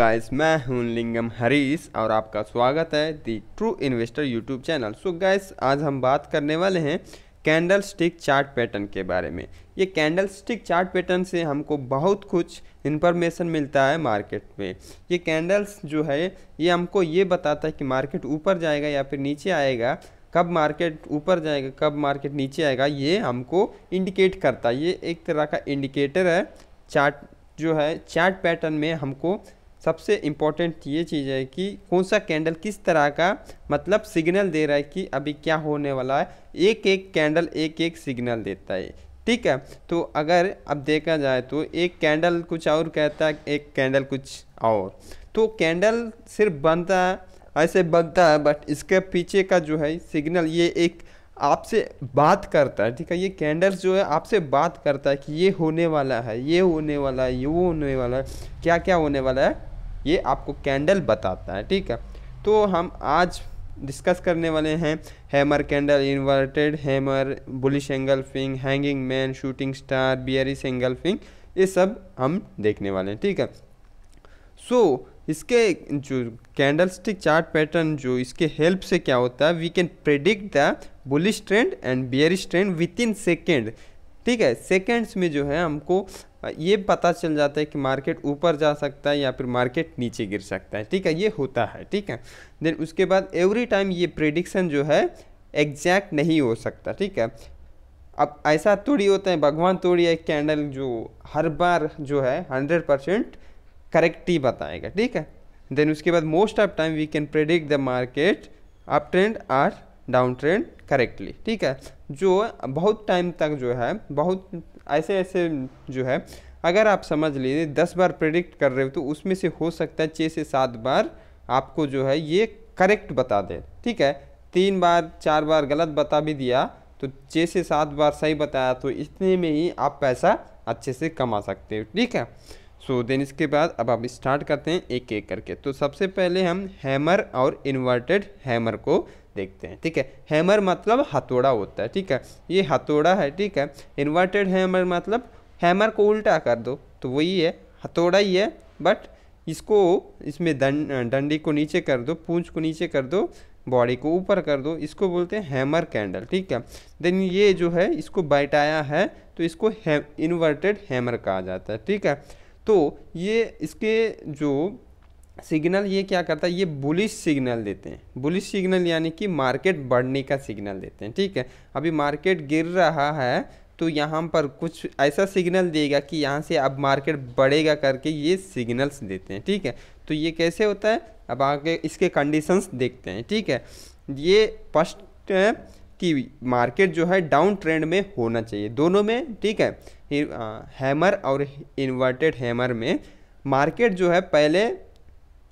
guys मैं हूं लिंगम हरीश और आपका स्वागत है the true investor YouTube channel so guys आज हम बात करने वाले हैं कैंडल स्टिक चार्ट पैटर्न के बारे में ये कैंडल स्टिक चार्ट पैटर्न से हमको बहुत कुछ इन्फॉर्मेशन मिलता है मार्केट में ये कैंडल्स जो है ये हमको ये बताता है कि मार्केट ऊपर जाएगा या फिर नीचे आएगा कब मार्केट ऊपर जाएगा कब मार्केट नीचे आएगा ये हमको इंडिकेट करता है ये एक तरह का इंडिकेटर है चार्ट जो है चार्ट पैटर्न में हमको सबसे इम्पॉर्टेंट ये चीज़ है कि कौन सा कैंडल किस तरह का मतलब सिग्नल दे रहा है कि अभी क्या होने वाला है एक एक कैंडल एक एक सिग्नल देता है ठीक है तो अगर अब देखा जाए तो एक कैंडल कुछ और कहता है एक कैंडल कुछ और तो कैंडल सिर्फ बनता है ऐसे बनता है बट इसके पीछे का जो है सिग्नल ये एक आपसे बात करता है ठीक है ये कैंडल्स जो है आपसे बात करता है कि ये होने वाला है ये होने वाला है ये वो होने वाला है क्या क्या होने वाला है ये आपको कैंडल बताता है ठीक है तो हम आज डिस्कस करने वाले हैं hammer candle inverted hammer bullish engulfing hanging man shooting star bearish engulfing ये सब हम देखने वाले हैं ठीक है सो so, इसके जो कैंडल स्टिक चार्ट पैटर्न जो इसके हेल्प से क्या होता है we can predict the bullish trend and bearish trend within second ठीक है सेकेंड्स में जो है हमको हाँ, ये पता चल जाता है कि मार्केट ऊपर जा सकता है या फिर मार्केट नीचे गिर सकता है ठीक है ये होता है ठीक है देन उसके बाद एवरी टाइम ये प्रिडिक्शन जो है एग्जैक्ट नहीं हो सकता ठीक है अब ऐसा थोड़ी होता है भगवान थोड़ी है कैंडल जो हर बार जो है हंड्रेड परसेंट करेक्ट ही बताएगा ठीक है देन उसके बाद most of time we can predict the market up trend or down trend correctly ठीक है जो बहुत टाइम तक जो है बहुत ऐसे ऐसे जो है अगर आप समझ लीजिए दस बार प्रिडिक्ट कर रहे हो तो उसमें से हो सकता है छः से सात बार आपको जो है ये करेक्ट बता दे ठीक है तीन बार चार बार गलत बता भी दिया तो छः से सात बार सही बताया तो इतने में ही आप पैसा अच्छे से कमा सकते हो ठीक है सो so, देन इसके बाद अब आप स्टार्ट करते हैं एक एक करके तो सबसे पहले हम हैमर और इन्वर्टेड हैमर को देखते हैं ठीक है हैमर मतलब हथौड़ा होता है ठीक है ये हथौड़ा है ठीक है इन्वर्टेड हैमर मतलब हैमर को उल्टा कर दो तो वही है हथौड़ा ही है बट इसको इसमें दं, डंडी को नीचे कर दो पूंछ को नीचे कर दो बॉडी को ऊपर कर दो इसको बोलते हैं हैमर कैंडल ठीक है देन ये जो है इसको बैठाया है तो इसको है, इन्वर्टेड हैमर कहा जाता है ठीक है तो ये इसके जो सिग्नल ये क्या करता है ये बुलिश सिग्नल देते हैं बुलिश सिग्नल यानी कि मार्केट बढ़ने का सिग्नल देते हैं ठीक है अभी मार्केट गिर रहा है तो यहाँ पर कुछ ऐसा सिग्नल देगा कि यहाँ से अब मार्केट बढ़ेगा करके ये सिग्नल्स देते हैं ठीक है तो ये कैसे होता है अब आगे इसके कंडीशंस देखते हैं ठीक है ये फर्स्ट कि मार्केट जो है डाउन ट्रेंड में होना चाहिए दोनों में ठीक है हैमर और इन्वर्टेड हैमर में मार्केट जो है पहले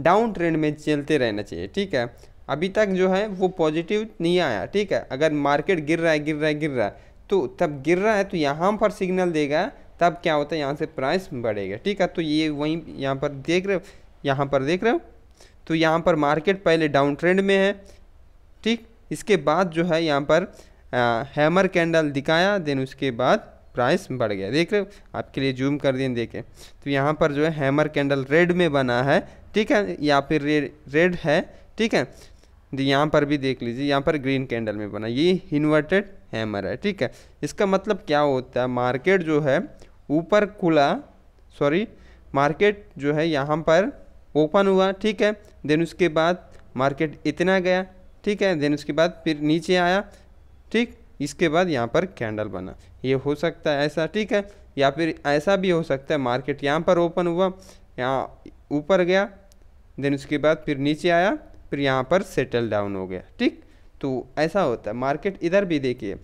डाउन ट्रेंड में चलते रहना चाहिए ठीक है अभी तक जो है वो पॉजिटिव नहीं आया ठीक है अगर मार्केट गिर रहा है गिर रहा है गिर रहा है तो तब गिर रहा है तो यहाँ पर सिग्नल देगा तब क्या होता है यहाँ से प्राइस बढ़ेगा ठीक है तो ये वहीं यहाँ पर देख रहे हो यहाँ पर देख रहे हो तो यहाँ पर मार्केट पहले डाउन ट्रेंड में है ठीक इसके बाद जो है यहाँ पर आ, हैमर कैंडल दिखाया देन उसके बाद प्राइस बढ़ गया देख रहे हो आपके लिए जूम कर दिए देखें तो यहाँ पर जो है हैमर कैंडल रेड में बना है ठीक है या फिर रेड रेड है ठीक है तो यहाँ पर भी देख लीजिए यहाँ पर ग्रीन कैंडल में बना ये इन्वर्टेड हैमर है ठीक है इसका मतलब क्या होता है मार्केट जो है ऊपर खुला सॉरी मार्केट जो है यहाँ पर ओपन हुआ ठीक है देन उसके बाद मार्केट इतना गया ठीक है देन उसके बाद फिर नीचे आया ठीक इसके बाद यहाँ पर कैंडल बना ये हो सकता है ऐसा ठीक है या फिर ऐसा भी हो सकता है मार्केट यहाँ पर ओपन हुआ यहाँ ऊपर गया देन उसके बाद फिर नीचे आया फिर यहाँ पर सेटल डाउन हो गया ठीक तो ऐसा होता है मार्केट इधर भी देखिए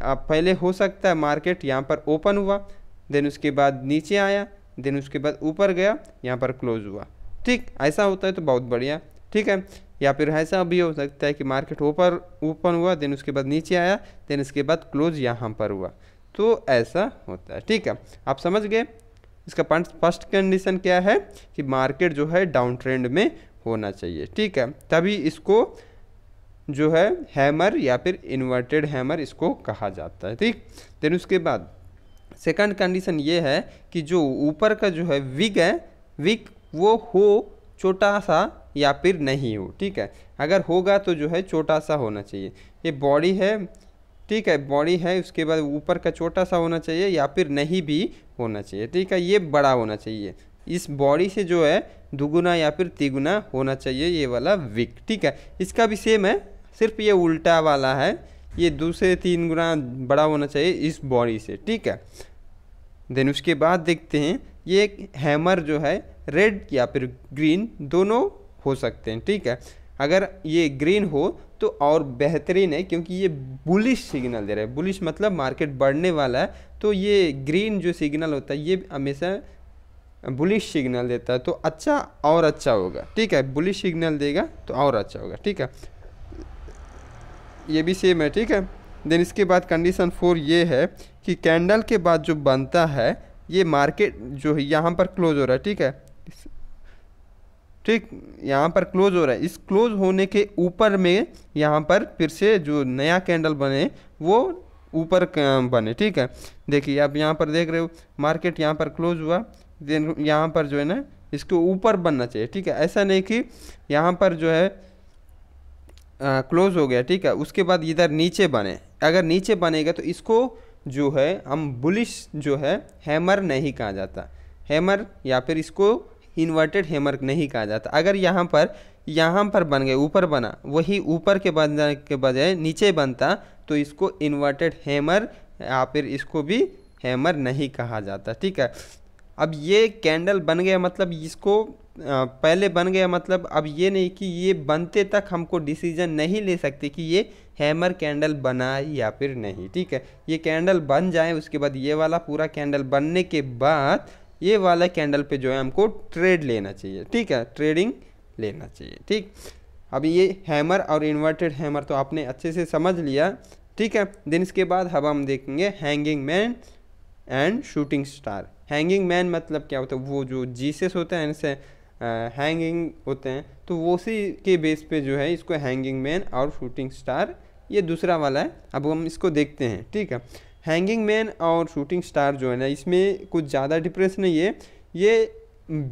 आप पहले हो सकता है मार्केट यहाँ पर ओपन हुआ देन उसके बाद नीचे आया देन उसके बाद ऊपर गया यहाँ पर क्लोज हुआ ठीक ऐसा होता है तो बहुत बढ़िया ठीक है या फिर ऐसा भी हो सकता है कि मार्केट ऊपर ओपन हुआ देन उसके बाद नीचे आया देन इसके बाद क्लोज यहाँ पर हुआ तो ऐसा होता है ठीक है आप समझ गए इसका फर्स्ट कंडीशन क्या है कि मार्केट जो है डाउन ट्रेंड में होना चाहिए ठीक है तभी इसको जो है हैमर या फिर इन्वर्टेड हैमर इसको कहा जाता है ठीक देन उसके बाद सेकंड कंडीशन ये है कि जो ऊपर का जो है विग है विग वो हो छोटा सा या फिर नहीं हो ठीक है अगर होगा तो जो है छोटा सा होना चाहिए ये बॉडी है ठीक है बॉडी है उसके बाद ऊपर का छोटा सा होना चाहिए या फिर नहीं भी होना चाहिए ठीक है ये बड़ा होना चाहिए इस बॉडी से जो है दुगुना या फिर तिगुना होना चाहिए ये वाला विक ठीक है इसका भी सेम है सिर्फ ये उल्टा वाला है ये दूसरे तीन गुना बड़ा होना चाहिए इस बॉडी से ठीक है देन उसके बाद देखते हैं ये एक हैमर जो है रेड या फिर ग्रीन दोनों हो सकते हैं ठीक है अगर ये ग्रीन हो तो और बेहतरीन है क्योंकि ये बुलिश सिग्नल दे रहा है बुलिश मतलब मार्केट बढ़ने वाला है तो ये ग्रीन जो सिग्नल होता है ये हमेशा बुलिश सिग्नल देता है तो अच्छा और अच्छा होगा ठीक है बुलिश सिग्नल देगा तो और अच्छा होगा ठीक है ये भी सेम है ठीक है देन इसके बाद कंडीशन फोर ये है कि कैंडल के बाद जो बनता है ये मार्केट जो है यहाँ पर क्लोज हो रहा है ठीक है ठीक यहाँ पर क्लोज हो रहा है इस क्लोज होने के ऊपर में यहाँ पर फिर से जो नया कैंडल बने वो ऊपर बने ठीक है देखिए आप यहाँ पर देख रहे हो मार्केट यहाँ पर क्लोज हुआ देन यहाँ पर जो है ना इसके ऊपर बनना चाहिए ठीक है ऐसा नहीं कि यहाँ पर जो है क्लोज हो गया ठीक है उसके बाद इधर नीचे बने अगर नीचे बनेगा तो इसको जो है हम बुलिश जो है हैमर नहीं कहा जाता हैमर या फिर इसको इन्वर्टेड हेमर नहीं कहा जाता अगर यहाँ पर यहाँ पर बन गए ऊपर बना वही ऊपर के बनने के बजाय नीचे बनता तो इसको इन्वर्टेड हैमर या फिर इसको भी हैमर नहीं कहा जाता ठीक है अब ये कैंडल बन गया मतलब इसको पहले बन गया मतलब अब ये नहीं कि ये बनते तक हमको डिसीजन नहीं ले सकते कि ये हैमर कैंडल बना या फिर नहीं ठीक है ये कैंडल बन जाए उसके बाद ये वाला पूरा कैंडल बनने के बाद ये वाला कैंडल पे जो है हमको ट्रेड लेना चाहिए ठीक है ट्रेडिंग लेना चाहिए ठीक अब ये हैमर और इन्वर्टेड हैमर तो आपने अच्छे से समझ लिया ठीक है दिन इसके बाद अब हम देखेंगे hanging man and shooting star hanging man मतलब क्या होता है वो जो जीसेस होते हैं इनसे हैंगिंग होते हैं तो वो उसी के बेस पे जो है इसको हैंगिंग मैन और शूटिंग स्टार ये दूसरा वाला है अब हम इसको देखते हैं ठीक है हैंगिंग मैन और शूटिंग स्टार जो है ना इसमें कुछ ज़्यादा डिफरेंस नहीं है ये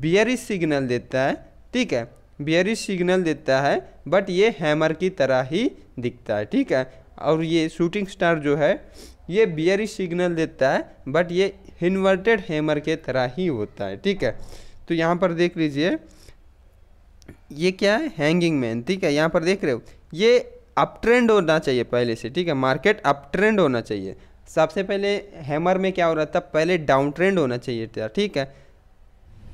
बियरिश सिग्नल देता है ठीक है बियरिश सिग्नल देता है बट ये हैमर की तरह ही दिखता है ठीक है और ये शूटिंग स्टार जो है ये बियरिश सिग्नल देता है बट ये इन्वर्टेड हैमर के तरह ही होता है ठीक है तो यहाँ पर देख लीजिए ये क्या है हैंगिंग मैन ठीक है यहाँ पर देख रहे हो ये अप ट्रेंड होना चाहिए पहले से ठीक है मार्केट अप ट्रेंड होना चाहिए सबसे पहले हैमर में क्या हो रहा था पहले डाउन ट्रेंड होना चाहिए था ठीक है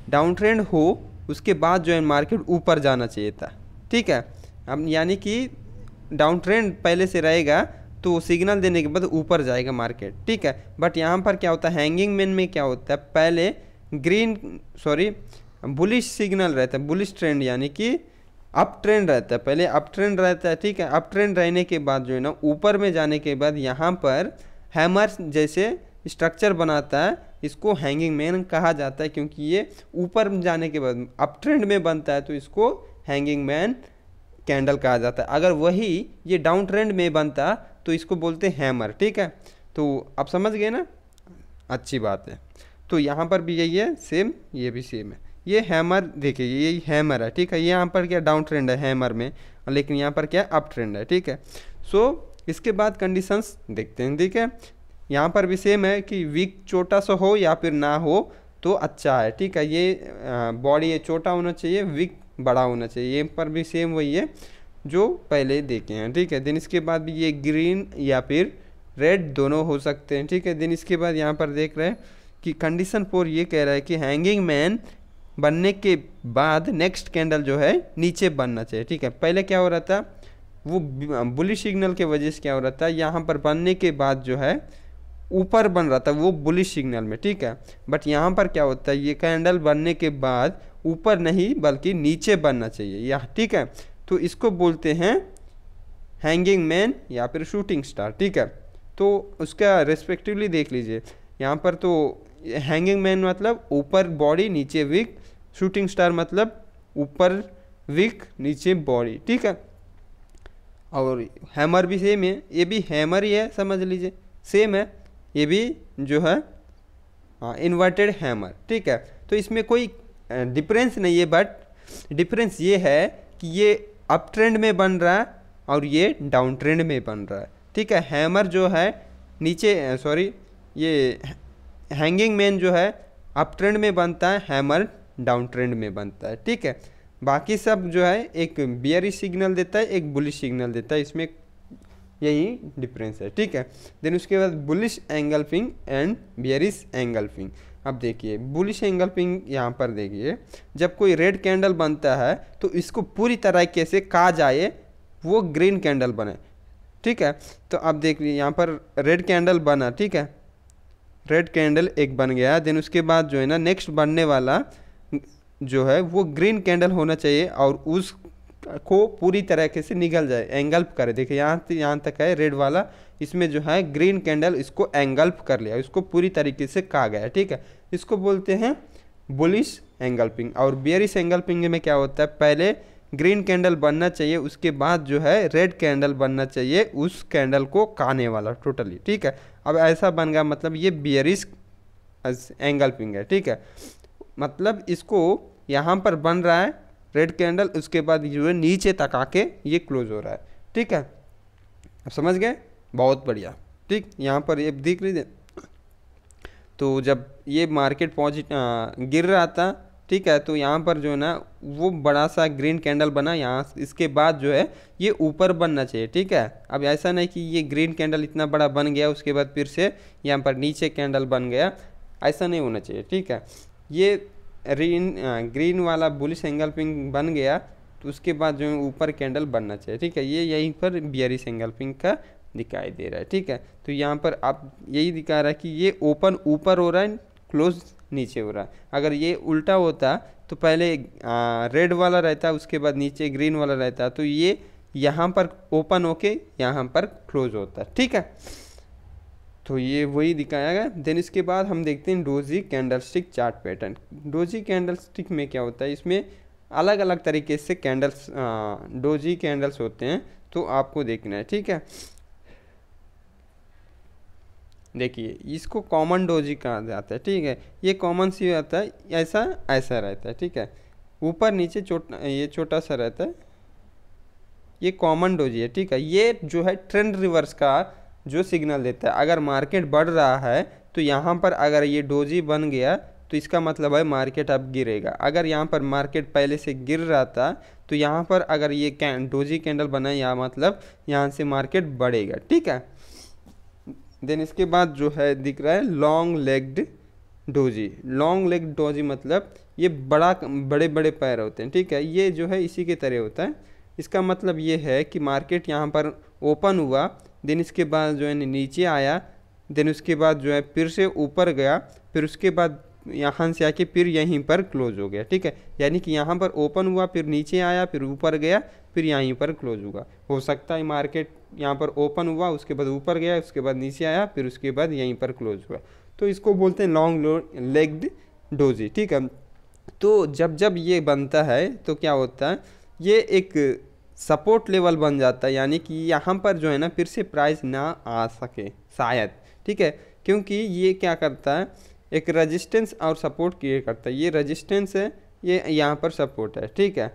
डाउन ट्रेंड हो उसके बाद जो है मार्केट ऊपर जाना चाहिए था ठीक है अब यानी कि डाउन ट्रेंड पहले से रहेगा तो सिग्नल देने के बाद ऊपर जाएगा मार्केट ठीक है बट यहाँ पर क्या होता है हैंगिंग मैन में क्या होता है पहले ग्रीन सॉरी बुलिश सिग्नल रहता है बुलिश ट्रेंड यानी कि अप ट्रेंड रहता है पहले अप ट्रेंड रहता है ठीक है अप ट्रेंड रहने के बाद जो है ना ऊपर में जाने के बाद यहाँ पर हैमर जैसे स्ट्रक्चर बनाता है इसको हैंगिंग मैन कहा जाता है क्योंकि ये ऊपर जाने के बाद अप ट्रेंड में बनता है तो इसको हैंगिंग मैन कैंडल कहा जाता है अगर वही ये डाउन ट्रेंड में बनता तो इसको बोलते हैमर ठीक है तो आप समझ गए ना अच्छी बात है तो यहाँ पर भी यही है सेम ये भी सेम है ये हैमर देखिए ये हैमर है ठीक है यहाँ पर क्या डाउन ट्रेंड है हैमर में लेकिन यहाँ पर क्या अप ट्रेंड है ठीक है सो so, इसके बाद कंडीशंस देखते हैं ठीक है यहाँ पर भी सेम है कि वीक छोटा सा हो या फिर ना हो तो अच्छा है ठीक है ये बॉडी ये छोटा होना चाहिए वीक बड़ा होना चाहिए ये पर भी सेम वही है जो पहले देखे हैं ठीक है दिन इसके बाद भी ये ग्रीन या फिर रेड दोनों हो सकते हैं ठीक है दिन इसके बाद यहाँ पर देख रहे हैं कि कंडीशन फोर ये कह रहा है कि हैंगिंग मैन बनने के बाद नेक्स्ट कैंडल जो है नीचे बनना चाहिए ठीक है पहले क्या हो रहा था वो बुलिश सिग्नल के वजह से क्या हो रहा था यहाँ पर बनने के बाद जो है ऊपर बन रहा था वो बुलिश सिग्नल में ठीक है बट यहाँ पर क्या होता है ये कैंडल बनने के बाद ऊपर नहीं बल्कि नीचे बनना चाहिए यह ठीक है तो इसको बोलते हैं हैंगिंग मैन या फिर शूटिंग स्टार ठीक है तो उसका रेस्पेक्टिवली देख लीजिए यहाँ पर तो हैंगिंग मैन मतलब ऊपर बॉडी नीचे विक शूटिंग स्टार मतलब ऊपर विक नीचे बॉडी ठीक है और हैमर भी सेम है ये भी हैमर ही है समझ लीजिए सेम है ये भी जो है हाँ इन्वर्टेड हैमर ठीक है तो इसमें कोई डिफरेंस नहीं है बट डिफरेंस ये है कि ये अप ट्रेंड में बन रहा है और ये डाउन ट्रेंड में बन रहा है ठीक है हैमर जो है नीचे सॉरी ये हैंगिंग मैन जो है अप ट्रेंड में बनता है हैमर डाउन ट्रेंड में बनता है ठीक है बाकी सब जो है एक बियरी सिग्नल देता है एक बुलिश सिग्नल देता है इसमें यही डिफरेंस है ठीक है देन उसके बाद bullish engulfing and bearish engulfing अब देखिए बुलिश एंगल फिंग यहाँ पर देखिए जब कोई रेड कैंडल बनता है तो इसको पूरी तरह कैसे कहा जाए वो ग्रीन कैंडल बने ठीक है तो अब देखिए यहाँ पर रेड कैंडल बना ठीक है रेड कैंडल एक बन गया देन उसके बाद जो है ना नेक्स्ट बनने वाला जो है वो ग्रीन कैंडल होना चाहिए और उस को पूरी तरह से निकल जाए एंगल्प करे देखिए यहाँ यहाँ तक है रेड वाला इसमें जो है ग्रीन कैंडल इसको एंगल्प कर लिया इसको पूरी तरीके से कहा गया ठीक है इसको बोलते हैं बुलिश एंगल्पिंग और बियरिश एंगल्पिंग में क्या होता है पहले ग्रीन कैंडल बनना चाहिए उसके बाद जो है रेड कैंडल बनना चाहिए उस कैंडल को काने वाला टोटली ठीक है अब ऐसा बन गया मतलब ये बियरिश एंगल्पिंग है ठीक है मतलब इसको यहाँ पर बन रहा है रेड कैंडल उसके बाद जो है नीचे तक आके ये क्लोज हो रहा है ठीक है अब समझ गए बहुत बढ़िया ठीक यहाँ पर ये दिख रही तो जब ये मार्केट पहुँच गिर रहा था ठीक है तो यहाँ पर जो है ना वो बड़ा सा ग्रीन कैंडल बना यहाँ इसके बाद जो है ये ऊपर बनना चाहिए ठीक है अब ऐसा नहीं कि ये ग्रीन कैंडल इतना बड़ा बन गया उसके बाद फिर से यहाँ पर नीचे कैंडल बन गया ऐसा नहीं होना चाहिए ठीक है ये रीन ग्रीन वाला बुलिश एंगल पिंग बन गया तो उसके बाद जो है ऊपर कैंडल बनना चाहिए ठीक है ये यहीं पर बियरिश एंगल पिंग का दिखाई दे रहा है ठीक है तो यहाँ पर आप यही दिखा रहा है कि ये ओपन ऊपर हो रहा है क्लोज नीचे हो रहा है अगर ये उल्टा होता तो पहले रेड वाला रहता उसके बाद नीचे ग्रीन वाला रहता तो ये यहाँ पर ओपन होके यहाँ पर क्लोज होता ठीक है तो ये वही दिखाया गया देन इसके बाद हम देखते हैं doji candle stick chart pattern doji candle stick में क्या होता है इसमें अलग अलग तरीके से कैंडल्स डोजी कैंडल्स होते हैं तो आपको देखना है ठीक है देखिए इसको कॉमन डोजी कहा जाता है ठीक है ये कॉमन सी होता है ऐसा ऐसा रहता है ठीक है ऊपर नीचे चोट ये छोटा सा रहता है ये कॉमन डोजी है ठीक है ये जो है ट्रेंड रिवर्स का जो सिग्नल देता है अगर मार्केट बढ़ रहा है तो यहाँ पर अगर ये डोजी बन गया तो इसका मतलब है मार्केट अब गिरेगा अगर यहाँ पर मार्केट पहले से गिर रहा था तो यहाँ पर अगर ये कैंड डोजी कैंडल बना या मतलब यहाँ से मार्केट बढ़ेगा ठीक है देन इसके बाद जो है दिख रहा है long legged doji long leg doji मतलब ये बड़ा बड़े बड़े पैर होते हैं ठीक है ये जो है इसी के तरह होता है इसका मतलब ये है कि मार्केट यहाँ पर ओपन हुआ देन इसके बाद जो है नीचे आया देन उसके बाद जो है फिर से ऊपर गया फिर उसके बाद यहाँ से आके फिर यहीं पर क्लोज हो गया ठीक है यानी कि यहाँ पर ओपन हुआ फिर नीचे आया फिर ऊपर गया फिर यहीं पर क्लोज हुआ हो सकता है मार्केट यहाँ पर ओपन हुआ उसके बाद ऊपर गया उसके बाद नीचे आया फिर उसके बाद यहीं पर क्लोज हुआ तो इसको बोलते हैं लॉन्ग लेग्ड डोजी ठीक है तो जब जब ये बनता है तो क्या होता है ये एक सपोर्ट लेवल बन जाता है यानी कि यहाँ पर जो है ना फिर से प्राइस ना आ सके शायद ठीक है क्योंकि ये क्या करता है एक रजिस्टेंस और सपोर्ट क्रिएट करता है ये रजिस्टेंस है ये यहाँ पर सपोर्ट है ठीक है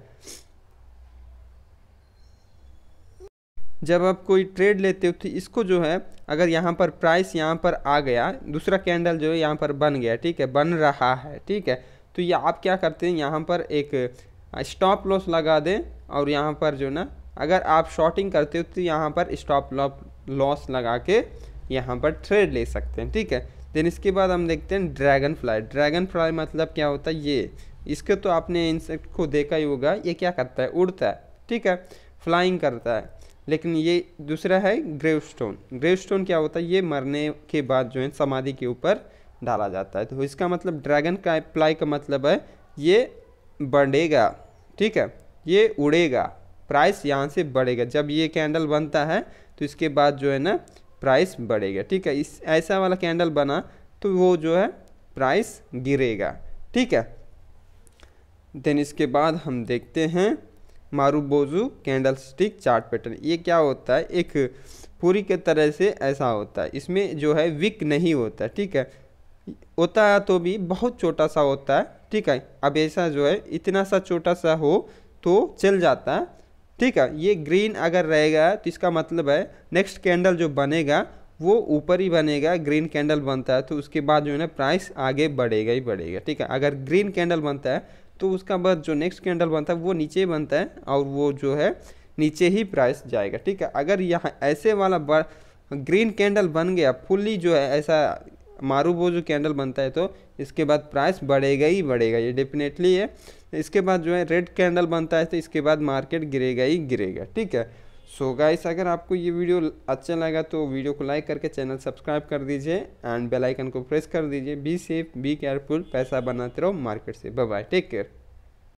जब आप कोई ट्रेड लेते हो तो इसको जो है अगर यहाँ पर प्राइस यहाँ पर आ गया दूसरा कैंडल जो है यहाँ पर बन गया ठीक है बन रहा है ठीक है तो ये आप क्या करते हैं यहाँ पर एक स्टॉप हाँ, लॉस लगा दें और यहाँ पर जो ना अगर आप शॉर्टिंग करते हो तो यहाँ पर स्टॉप लॉस लगा के यहाँ पर ट्रेड ले सकते हैं ठीक है देन इसके बाद हम देखते हैं ड्रैगन फ्लाई ड्रैगन फ्लाई मतलब क्या होता है ये इसके तो आपने इंसेक्ट को देखा ही होगा ये क्या करता है उड़ता है ठीक है फ्लाइंग करता है लेकिन ये दूसरा है ग्रेव स्टोन ग्रेव स्टोन क्या होता है ये मरने के बाद जो है समाधि के ऊपर डाला जाता है तो इसका मतलब ड्रैगन का फ्लाई का मतलब है ये बढ़ेगा ठीक है ये उड़ेगा प्राइस यहाँ से बढ़ेगा जब ये कैंडल बनता है तो इसके बाद जो है ना प्राइस बढ़ेगा ठीक है इस ऐसा वाला कैंडल बना तो वो जो है प्राइस गिरेगा ठीक है देन इसके बाद हम देखते हैं marubozu candle stick chart pattern ये क्या होता है एक पूरी के तरह से ऐसा होता है इसमें जो है विक नहीं होता ठीक है होता है तो भी बहुत छोटा सा होता है ठीक है अब ऐसा जो है इतना सा छोटा सा हो तो चल जाता है ठीक है ये ग्रीन अगर रहेगा तो इसका मतलब है नेक्स्ट कैंडल जो बनेगा वो ऊपर ही बनेगा ग्रीन कैंडल बनता है तो उसके बाद जो है ना प्राइस आगे बढ़ेगा ही बढ़ेगा ठीक है अगर ग्रीन कैंडल बनता है तो उसका बाद जो नेक्स्ट कैंडल बनता है वो नीचे बनता है और वो जो है नीचे ही प्राइस जाएगा ठीक है अगर यहाँ ऐसे वाला ग्रीन कैंडल बन गया फुल्ली जो है ऐसा मारूबो जो कैंडल बनता है तो इसके बाद प्राइस बढ़ेगा ही बढ़ेगा ये डेफिनेटली है इसके बाद जो है रेड कैंडल बनता है तो इसके बाद मार्केट गिरेगा ही गिरेगा ठीक है सो so गाइस अगर आपको ये वीडियो अच्छा लगा तो वीडियो को लाइक करके चैनल सब्सक्राइब कर दीजिए एंड बेलाइकन को प्रेस कर दीजिए बी सेफ बी केयरफुल पैसा बनाते रहो मार्केट से बाय टेक केयर